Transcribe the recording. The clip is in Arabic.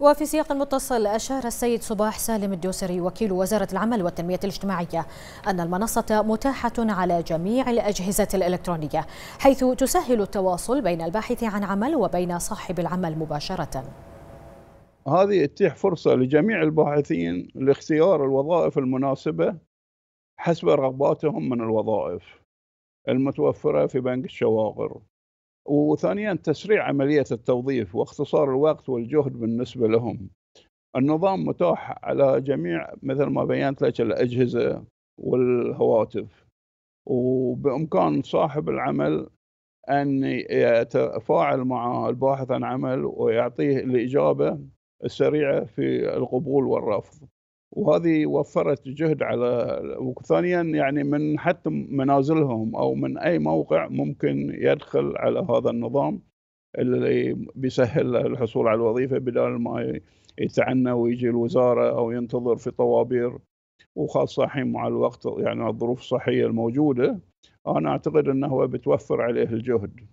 وفي سياق متصل أشار السيد صباح سالم الدوسري وكيل وزارة العمل والتنمية الاجتماعية أن المنصة متاحة على جميع الأجهزة الإلكترونية حيث تسهل التواصل بين الباحث عن عمل وبين صاحب العمل مباشرة هذه تتيح فرصة لجميع الباحثين لاختيار الوظائف المناسبة حسب رغباتهم من الوظائف المتوفرة في بنك الشواغر وثانيا تسريع عملية التوظيف واختصار الوقت والجهد بالنسبة لهم النظام متاح على جميع مثل ما بينت لك الأجهزة والهواتف وبإمكان صاحب العمل أن يتفاعل مع الباحث عن عمل ويعطيه الإجابة السريعة في القبول والرفض وهذه وفرت جهد على وثانيا يعني من حتى منازلهم او من اي موقع ممكن يدخل على هذا النظام اللي بيسهل الحصول على الوظيفه بدل ما يتعنى ويجي الوزاره او ينتظر في طوابير وخاصه الحين مع الوقت يعني الظروف الصحيه الموجوده انا اعتقد انه بتوفر عليه الجهد